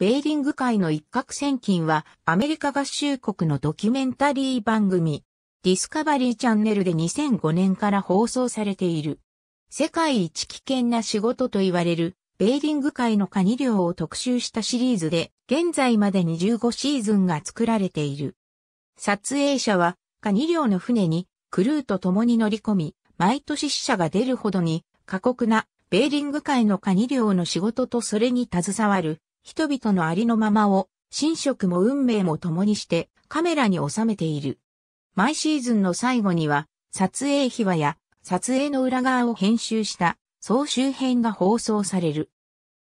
ベーリング海の一攫千金はアメリカ合衆国のドキュメンタリー番組ディスカバリーチャンネルで2005年から放送されている。世界一危険な仕事と言われるベーリング海のカニ漁を特集したシリーズで現在までに15シーズンが作られている。撮影者はカニ漁の船にクルーと共に乗り込み、毎年死者が出るほどに過酷なベーリング海のカニ漁の仕事とそれに携わる人々のありのままを、寝食も運命も共にしてカメラに収めている。毎シーズンの最後には、撮影秘話や撮影の裏側を編集した総集編が放送される。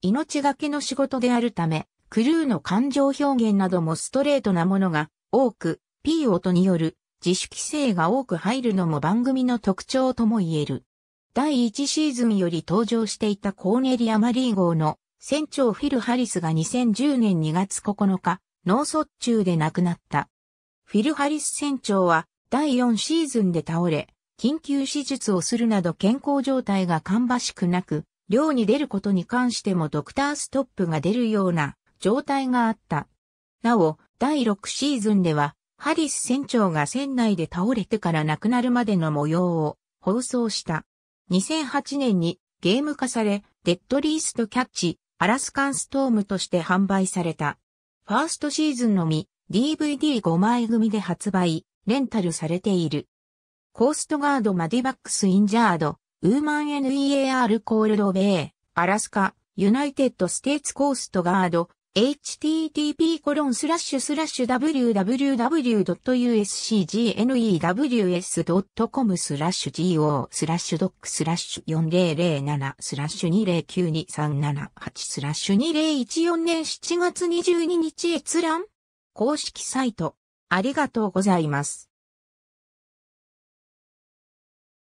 命がけの仕事であるため、クルーの感情表現などもストレートなものが多く、P 音による自主規制が多く入るのも番組の特徴とも言える。第1シーズンより登場していたコーネリア・マリー号の船長フィル・ハリスが2010年2月9日、脳卒中で亡くなった。フィル・ハリス船長は第4シーズンで倒れ、緊急手術をするなど健康状態が芳しくなく、漁に出ることに関してもドクターストップが出るような状態があった。なお、第6シーズンでは、ハリス船長が船内で倒れてから亡くなるまでの模様を放送した。2008年にゲーム化され、デッドリーストキャッチ、アラスカンストームとして販売された。ファーストシーズンのみ DVD5 枚組で発売、レンタルされている。コーストガードマディバックスインジャード、ウーマン NEAR コールドベイ、アラスカ、ユナイテッドステーツコーストガード、http://www.uscgnews.com スラッシュ go スラッシュスラッシュ4007スラッシュ20923778スラッシュ2014年7月22日閲覧公式サイトありがとうございます。